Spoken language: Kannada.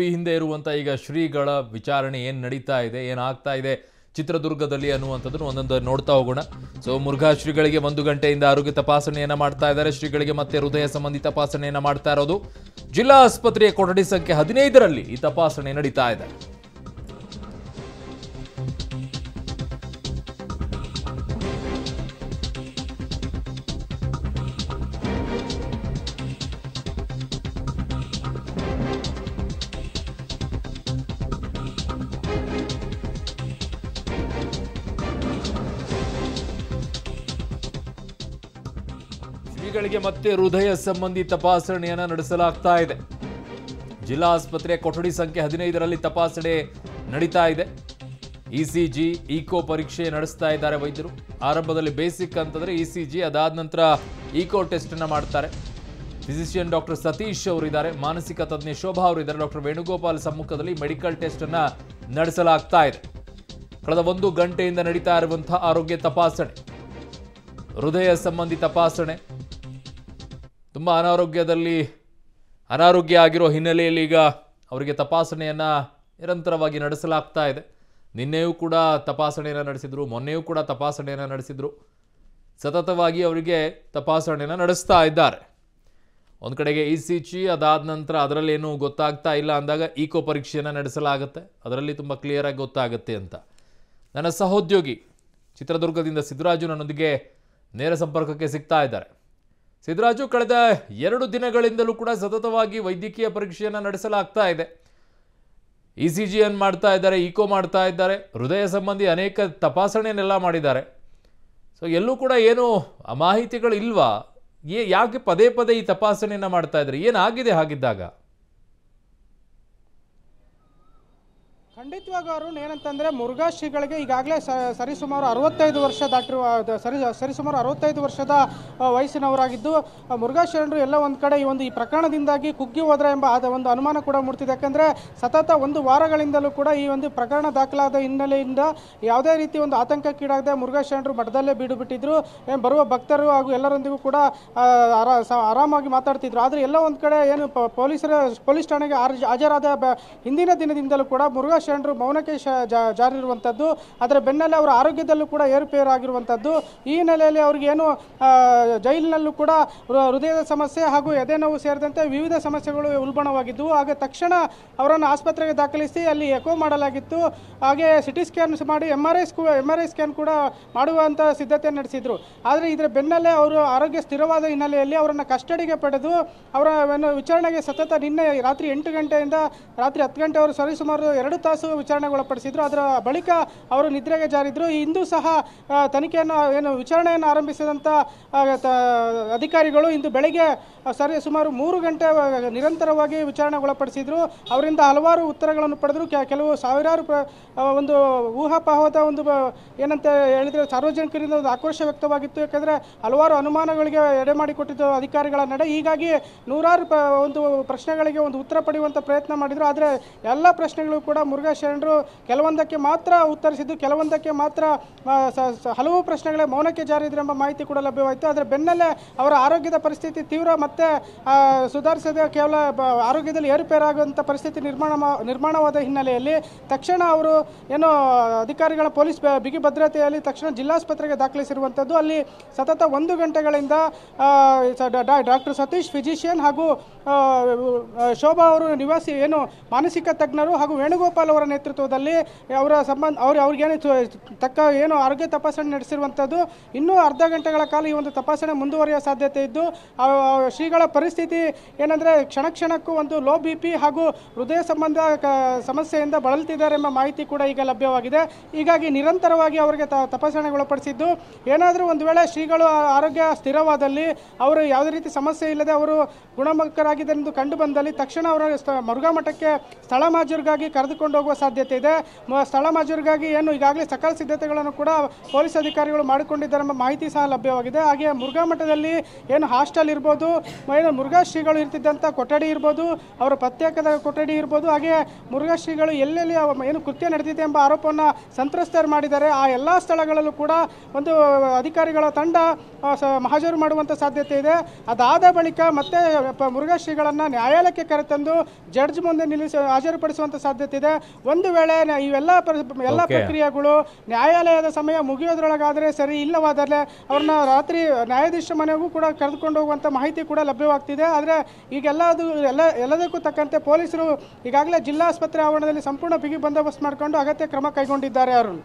ಬಿ ಹಿಂದೆ ಇರುವಂತಹ ಈಗ ಶ್ರೀಗಳ ವಿಚಾರಣೆ ಏನು ನಡೀತಾ ಇದೆ ಆಗ್ತಾ ಇದೆ ಚಿತ್ರದುರ್ಗದಲ್ಲಿ ಅನ್ನುವಂಥದ್ದನ್ನು ಒಂದೊಂದು ನೋಡ್ತಾ ಹೋಗೋಣ ಸೊ ಮುರುಘಾ ಶ್ರೀಗಳಿಗೆ ಒಂದು ಗಂಟೆಯಿಂದ ಆರೋಗ್ಯ ತಪಾಸಣೆಯನ್ನು ಮಾಡ್ತಾ ಇದ್ದಾರೆ ಶ್ರೀಗಳಿಗೆ ಮತ್ತೆ ಹೃದಯ ಸಂಬಂಧಿ ತಪಾಸಣೆಯನ್ನು ಮಾಡ್ತಾ ಇರೋದು ಜಿಲ್ಲಾ ಆಸ್ಪತ್ರೆಯ ಕೊಠಡಿ ಸಂಖ್ಯೆ ಹದಿನೈದರಲ್ಲಿ ಈ ತಪಾಸಣೆ ನಡೀತಾ ಇದೆ ರೋಗಿಗಳಿಗೆ ಮತ್ತೆ ಹೃದಯ ಸಂಬಂಧಿ ತಪಾಸಣೆಯನ್ನು ನಡೆಸಲಾಗ್ತಾ ಇದೆ ಜಿಲ್ಲಾ ಆಸ್ಪತ್ರೆಯ ಕೊಠಡಿ ಸಂಖ್ಯೆ ಹದಿನೈದರಲ್ಲಿ ತಪಾಸಣೆ ನಡೀತಾ ಇದೆ ಇಸಿಜಿ ಇಕೋ ಪರೀಕ್ಷೆ ನಡೆಸ್ತಾ ಇದ್ದಾರೆ ವೈದ್ಯರು ಆರಂಭದಲ್ಲಿ ಬೇಸಿಕ್ ಅಂತಂದ್ರೆ ಇಸಿಜಿ ಅದಾದ ನಂತರ ಟೆಸ್ಟ್ ಟೆಸ್ಟನ್ನು ಮಾಡ್ತಾರೆ ಫಿಸಿಷಿಯನ್ ಡಾಕ್ಟರ್ ಸತೀಶ್ ಅವರಿದ್ದಾರೆ ಮಾನಸಿಕ ತಜ್ಞೆ ಶೋಭಾ ಅವರಿದ್ದಾರೆ ಡಾಕ್ಟರ್ ವೇಣುಗೋಪಾಲ್ ಸಮ್ಮುಖದಲ್ಲಿ ಮೆಡಿಕಲ್ ಟೆಸ್ಟನ್ನು ನಡೆಸಲಾಗ್ತಾ ಇದೆ ಕಳೆದ ಒಂದು ಗಂಟೆಯಿಂದ ನಡೀತಾ ಇರುವಂತಹ ಆರೋಗ್ಯ ತಪಾಸಣೆ ಹೃದಯ ಸಂಬಂಧಿ ತಪಾಸಣೆ ತುಂಬ ಅನಾರೋಗ್ಯದಲ್ಲಿ ಅನಾರೋಗ್ಯ ಆಗಿರೋ ಹಿನ್ನೆಲೆಯಲ್ಲಿ ಈಗ ಅವರಿಗೆ ತಪಾಸಣೆಯನ್ನು ನಿರಂತರವಾಗಿ ನಡೆಸಲಾಗ್ತಾ ಇದೆ ನಿನ್ನೆಯೂ ಕೂಡ ತಪಾಸಣೆಯನ್ನು ನಡೆಸಿದರು ಮೊನ್ನೆಯೂ ಕೂಡ ತಪಾಸಣೆಯನ್ನು ನಡೆಸಿದರು ಸತತವಾಗಿ ಅವರಿಗೆ ತಪಾಸಣೆಯನ್ನು ನಡೆಸ್ತಾ ಇದ್ದಾರೆ ಒಂದು ಕಡೆಗೆ ಇ ಸಿ ಚಿ ಅದಾದ ನಂತರ ಅದರಲ್ಲೇನು ಗೊತ್ತಾಗ್ತಾ ಇಲ್ಲ ಅಂದಾಗ ಈಕೋ ಪರೀಕ್ಷೆಯನ್ನು ನಡೆಸಲಾಗುತ್ತೆ ಅದರಲ್ಲಿ ತುಂಬ ಕ್ಲಿಯರಾಗಿ ಗೊತ್ತಾಗುತ್ತೆ ಅಂತ ನನ್ನ ಸಹೋದ್ಯೋಗಿ ಚಿತ್ರದುರ್ಗದಿಂದ ಸಿದ್ದರಾಜು ನನ್ನೊಂದಿಗೆ ನೇರ ಸಂಪರ್ಕಕ್ಕೆ ಸಿಗ್ತಾ ಇದ್ದಾರೆ ಸಿದ್ದರಾಜು ಕಳೆದ ಎರಡು ದಿನಗಳಿಂದಲೂ ಕೂಡ ಸತತವಾಗಿ ವೈದ್ಯಕೀಯ ಪರೀಕ್ಷೆಯನ್ನು ನಡೆಸಲಾಗ್ತಾ ಇದೆ ಇ ಸಿ ಜಿಯನ್ನು ಮಾಡ್ತಾ ಇದ್ದಾರೆ ಇಕೋ ಮಾಡ್ತಾ ಇದ್ದಾರೆ ಹೃದಯ ಸಂಬಂಧಿ ಅನೇಕ ತಪಾಸಣೆಯನ್ನೆಲ್ಲ ಮಾಡಿದ್ದಾರೆ ಸೊ ಎಲ್ಲೂ ಕೂಡ ಏನು ಮಾಹಿತಿಗಳು ಇಲ್ವಾ ಏ ಯಾಕೆ ಪದೇ ಪದೇ ಈ ತಪಾಸಣೆಯನ್ನು ಮಾಡ್ತಾ ಇದ್ದಾರೆ ಏನಾಗಿದೆ ಹಾಗಿದ್ದಾಗ ಖಂಡಿತವಾಗ ಅರುಣ್ ಏನಂತಂದ್ರೆ ಮುರುಘಾ ಶ್ರೀಗಳಿಗೆ ಈಗಾಗಲೇ ಸರಿಸುಮಾರು ಅರವತ್ತೈದು ವರ್ಷ ದಾಟಿರುವ ಸರಿ ಸರಿಸುಮಾರು ಅರವತ್ತೈದು ವರ್ಷದ ವಯಸ್ಸಿನವರಾಗಿದ್ದು ಮುರುಘಾ ಶರಣರು ಎಲ್ಲ ಒಂದು ಕಡೆ ಈ ಒಂದು ಈ ಪ್ರಕರಣದಿಂದಾಗಿ ಕುಗ್ಗಿ ಹೋದ್ರೆ ಎಂಬ ಆದ ಒಂದು ಅನುಮಾನ ಕೂಡ ಮೂಡ್ತಿದೆ ಯಾಕಂದರೆ ಸತತ ಒಂದು ವಾರಗಳಿಂದಲೂ ಕೂಡ ಈ ಒಂದು ಪ್ರಕರಣ ದಾಖಲಾದ ಹಿನ್ನೆಲೆಯಿಂದ ಯಾವುದೇ ರೀತಿ ಒಂದು ಆತಂಕಕ್ಕೀಡಾಗದೆ ಮುರುಘಾ ಶರಣರು ಮಠದಲ್ಲೇ ಬೀಡು ಬಿಟ್ಟಿದ್ರು ಬರುವ ಭಕ್ತರು ಹಾಗೂ ಎಲ್ಲರೊಂದಿಗೂ ಕೂಡ ಆರಾಮಾಗಿ ಮಾತಾಡ್ತಿದ್ರು ಆದರೆ ಎಲ್ಲ ಒಂದು ಕಡೆ ಏನು ಪೊಲೀಸರ ಪೊಲೀಸ್ ಠಾಣೆಗೆ ಹಾಜರಾದ ಹಿಂದಿನ ದಿನದಿಂದಲೂ ಕೂಡ ಮುರುಘಾ ಶರಣರು ಮೌನಕ್ಕೆ ಜಾರಿರುವಂಥದ್ದು ಅದರ ಬೆನ್ನಲ್ಲೇ ಅವರ ಆರೋಗ್ಯದಲ್ಲೂ ಕೂಡ ಏರುಪೇರು ಆಗಿರುವಂಥದ್ದು ಈ ಹಿನ್ನೆಲೆಯಲ್ಲಿ ಅವ್ರಿಗೇನು ಜೈಲಿನಲ್ಲೂ ಕೂಡ ಹೃದಯದ ಸಮಸ್ಯೆ ಹಾಗೂ ಎದೆ ನೋವು ಸೇರಿದಂತೆ ವಿವಿಧ ಸಮಸ್ಯೆಗಳು ಉಲ್ಬಣವಾಗಿದ್ದವು ಹಾಗೆ ತಕ್ಷಣ ಅವರನ್ನು ಆಸ್ಪತ್ರೆಗೆ ದಾಖಲಿಸಿ ಅಲ್ಲಿ ಎಕೋ ಮಾಡಲಾಗಿತ್ತು ಹಾಗೆ ಸಿಟಿ ಸ್ಕ್ಯಾನ್ ಮಾಡಿ ಎಮ್ ಆರ್ ಐ ಸ್ಕೂ ಎಮ್ ಆರ್ ಐ ಸ್ಕ್ಯಾನ್ ಕೂಡ ಮಾಡುವಂಥ ಸಿದ್ಧತೆ ನಡೆಸಿದರು ಆದರೆ ಇದರ ಬೆನ್ನಲ್ಲೇ ಅವರು ಆರೋಗ್ಯ ಸ್ಥಿರವಾದ ಹಿನ್ನೆಲೆಯಲ್ಲಿ ಅವರನ್ನು ಕಸ್ಟಡಿಗೆ ಪಡೆದು ಅವರ ವಿಚಾರಣೆಗೆ ಸತತ ನಿನ್ನೆ ರಾತ್ರಿ ಎಂಟು ಗಂಟೆಯಿಂದ ರಾತ್ರಿ ಹತ್ತು ಗಂಟೆವರೆಗೂ ಸರಿಸುಮಾರು ಎರಡು ತಾಸು ವಿಚಾರಣೆಗೆ ಒಳಪಡಿಸಿದ್ರು ಅದರ ಬಳಿಕ ಅವರು ನಿದ್ರೆಗೆ ಜಾರಿದ್ರು ಇಂದು ಸಹ ತನಿಖೆಯನ್ನು ಏನು ವಿಚಾರಣೆಯನ್ನು ಆರಂಭಿಸಿದಂಥ ಅಧಿಕಾರಿಗಳು ಇಂದು ಬೆಳಗ್ಗೆ ಸರಿ ಸುಮಾರು ಮೂರು ಗಂಟೆ ನಿರಂತರವಾಗಿ ವಿಚಾರಣೆಗೆ ಒಳಪಡಿಸಿದ್ರು ಅವರಿಂದ ಹಲವಾರು ಉತ್ತರಗಳನ್ನು ಪಡೆದರು ಕೆಲವು ಸಾವಿರಾರು ಒಂದು ಊಹಾಪಾಹದ ಒಂದು ಏನಂತ ಹೇಳಿದರೆ ಸಾರ್ವಜನಿಕರಿಂದ ಒಂದು ಆಕ್ರೋಶ ವ್ಯಕ್ತವಾಗಿತ್ತು ಯಾಕೆಂದರೆ ಹಲವಾರು ಅನುಮಾನಗಳಿಗೆ ಎಡೆ ಮಾಡಿಕೊಟ್ಟಿದ್ದು ಅಧಿಕಾರಿಗಳ ನಡೆ ಹೀಗಾಗಿ ನೂರಾರು ಒಂದು ಪ್ರಶ್ನೆಗಳಿಗೆ ಒಂದು ಉತ್ತರ ಪಡೆಯುವಂಥ ಪ್ರಯತ್ನ ಮಾಡಿದರು ಆದರೆ ಎಲ್ಲ ಪ್ರಶ್ನೆಗಳು ಕೂಡ ಮುರು ಶರಣರು ಕೆಲವೊಂದಕ್ಕೆ ಮಾತ್ರ ಉತ್ತರಿಸಿದ್ದು ಕೆಲವೊಂದಕ್ಕೆ ಮಾತ್ರ ಹಲವು ಪ್ರಶ್ನೆಗಳೇ ಮೌನಕ್ಕೆ ಜಾರಿದ್ರು ಎಂಬ ಮಾಹಿತಿ ಕೂಡ ಲಭ್ಯವಾಯಿತು ಅದರ ಬೆನ್ನಲ್ಲೇ ಅವರ ಆರೋಗ್ಯದ ಪರಿಸ್ಥಿತಿ ತೀವ್ರ ಮತ್ತೆ ಸುಧಾರಿಸದೆ ಕೇವಲ ಆರೋಗ್ಯದಲ್ಲಿ ಏರುಪೇರಾಗುವಂಥ ಪರಿಸ್ಥಿತಿ ನಿರ್ಮಾಣ ನಿರ್ಮಾಣವಾದ ಹಿನ್ನೆಲೆಯಲ್ಲಿ ತಕ್ಷಣ ಅವರು ಏನು ಅಧಿಕಾರಿಗಳ ಪೊಲೀಸ್ ಬಿಗಿ ಭದ್ರತೆಯಲ್ಲಿ ತಕ್ಷಣ ಜಿಲ್ಲಾಸ್ಪತ್ರೆಗೆ ದಾಖಲಿಸಿರುವಂಥದ್ದು ಅಲ್ಲಿ ಸತತ ಒಂದು ಗಂಟೆಗಳಿಂದ ಡಾಕ್ಟರ್ ಸತೀಶ್ ಫಿಜಿಷಿಯನ್ ಹಾಗೂ ಶೋಭಾ ಅವರು ನಿವಾಸಿ ಏನು ಮಾನಸಿಕ ತಜ್ಞರು ಹಾಗೂ ವೇಣುಗೋಪಾಲ್ ಅವರ ನೇತೃತ್ವದಲ್ಲಿ ಅವರ ಸಂಬಂಧ ಅವ್ರು ಅವ್ರಿಗೇನು ತಕ್ಕ ಏನು ಆರೋಗ್ಯ ತಪಾಸಣೆ ನಡೆಸಿರುವಂಥದ್ದು ಇನ್ನೂ ಅರ್ಧ ಗಂಟೆಗಳ ಕಾಲ ಈ ಒಂದು ತಪಾಸಣೆ ಮುಂದುವರಿಯುವ ಸಾಧ್ಯತೆ ಇದ್ದು ಶ್ರೀಗಳ ಪರಿಸ್ಥಿತಿ ಏನಂದರೆ ಕ್ಷಣ ಕ್ಷಣಕ್ಕೂ ಒಂದು ಲೋ ಬಿ ಪಿ ಹಾಗೂ ಹೃದಯ ಸಂಬಂಧ ಸಮಸ್ಯೆಯಿಂದ ಬಳಲ್ತಿದ್ದಾರೆ ಎಂಬ ಮಾಹಿತಿ ಕೂಡ ಈಗ ಲಭ್ಯವಾಗಿದೆ ಹೀಗಾಗಿ ನಿರಂತರವಾಗಿ ಅವರಿಗೆ ತಪಾಸಣೆಗೊಳಪಡಿಸಿದ್ದು ಏನಾದರೂ ಒಂದು ವೇಳೆ ಶ್ರೀಗಳು ಆರೋಗ್ಯ ಸ್ಥಿರವಾದಲ್ಲಿ ಅವರು ಯಾವುದೇ ರೀತಿ ಸಮಸ್ಯೆ ಇಲ್ಲದೆ ಅವರು ಎಂದು ಕಂಡು ಬಂದಲ್ಲಿ ತಕ್ಷಣ ಅವರ ಮರುಘಾ ಮಠಕ್ಕೆ ಸ್ಥಳ ಮಾಜರಿಗಾಗಿ ಕರೆದುಕೊಂಡು ಹೋಗುವ ಸಾಧ್ಯತೆ ಇದೆ ಸ್ಥಳ ಮಜೂರಿಗಾಗಿ ಏನು ಈಗಾಗಲೇ ಸಕಲ ಸಿದ್ಧತೆಗಳನ್ನು ಕೂಡ ಪೊಲೀಸ್ ಅಧಿಕಾರಿಗಳು ಮಾಡಿಕೊಂಡಿದ್ದಾರೆಂಬ ಮಾಹಿತಿ ಸಹ ಲಭ್ಯವಾಗಿದೆ ಹಾಗೆ ಮುರುಘಾ ಮಠದಲ್ಲಿ ಏನು ಹಾಸ್ಟೆಲ್ ಇರ್ಬೋದು ಏನು ಮುರುಘಾ ಶ್ರೀಗಳು ಇರ್ತಿದ್ದಂಥ ಕೊಠಡಿ ಇರ್ಬೋದು ಅವರ ಪ್ರತ್ಯೇಕದ ಕೊಠಡಿ ಇರ್ಬೋದು ಹಾಗೆ ಮುರುಘಾ ಶ್ರೀಗಳು ಎಲ್ಲೆಲ್ಲಿ ಏನು ಕೃತ್ಯ ನಡೆದಿದೆ ಎಂಬ ಆರೋಪವನ್ನು ಸಂತ್ರಸ್ತರು ಮಾಡಿದ್ದಾರೆ ಆ ಎಲ್ಲ ಸ್ಥಳಗಳಲ್ಲೂ ಕೂಡ ಒಂದು ಅಧಿಕಾರಿಗಳ ತಂಡ ಮಹಾಜರು ಮಾಡುವಂಥ ಸಾಧ್ಯತೆ ಇದೆ ಅದಾದ ಬಳಿಕ ಮತ್ತೆ ಮುರುಘಾ ಶ್ರೀಗಳನ್ನು ನ್ಯಾಯಾಲಯಕ್ಕೆ ಕರೆತಂದು ಜಡ್ಜ್ ಮುಂದೆ ನಿಲ್ಲಿಸಿ ಹಾಜರುಪಡಿಸುವಂಥ ಸಾಧ್ಯತೆ ಇದೆ ಒಂದು ವೇಳೆ ಇವೆಲ್ಲ ಎಲ್ಲ ಪ್ರಕ್ರಿಯೆಗಳು ನ್ಯಾಯಾಲಯದ ಸಮಯ ಮುಗಿಯೋದ್ರೊಳಗಾದರೆ ಸರಿ ಇಲ್ಲವಾದರೆ ಅವ್ರನ್ನ ರಾತ್ರಿ ನ್ಯಾಯಾಧೀಶ ಮನೆಗೂ ಕೂಡ ಕರೆದುಕೊಂಡು ಹೋಗುವಂಥ ಮಾಹಿತಿ ಕೂಡ ಲಭ್ಯವಾಗ್ತಿದೆ ಆದರೆ ಈಗೆಲ್ಲ ಎಲ್ಲ ಎಲ್ಲದಕ್ಕೂ ತಕ್ಕಂತೆ ಪೊಲೀಸರು ಈಗಾಗಲೇ ಜಿಲ್ಲಾಸ್ಪತ್ರೆ ಆವರಣದಲ್ಲಿ ಸಂಪೂರ್ಣ ಬಿಗಿ ಬಂದೋಬಸ್ತ್ ಮಾಡಿಕೊಂಡು ಅಗತ್ಯ ಕ್ರಮ ಕೈಗೊಂಡಿದ್ದಾರೆ ಅವರು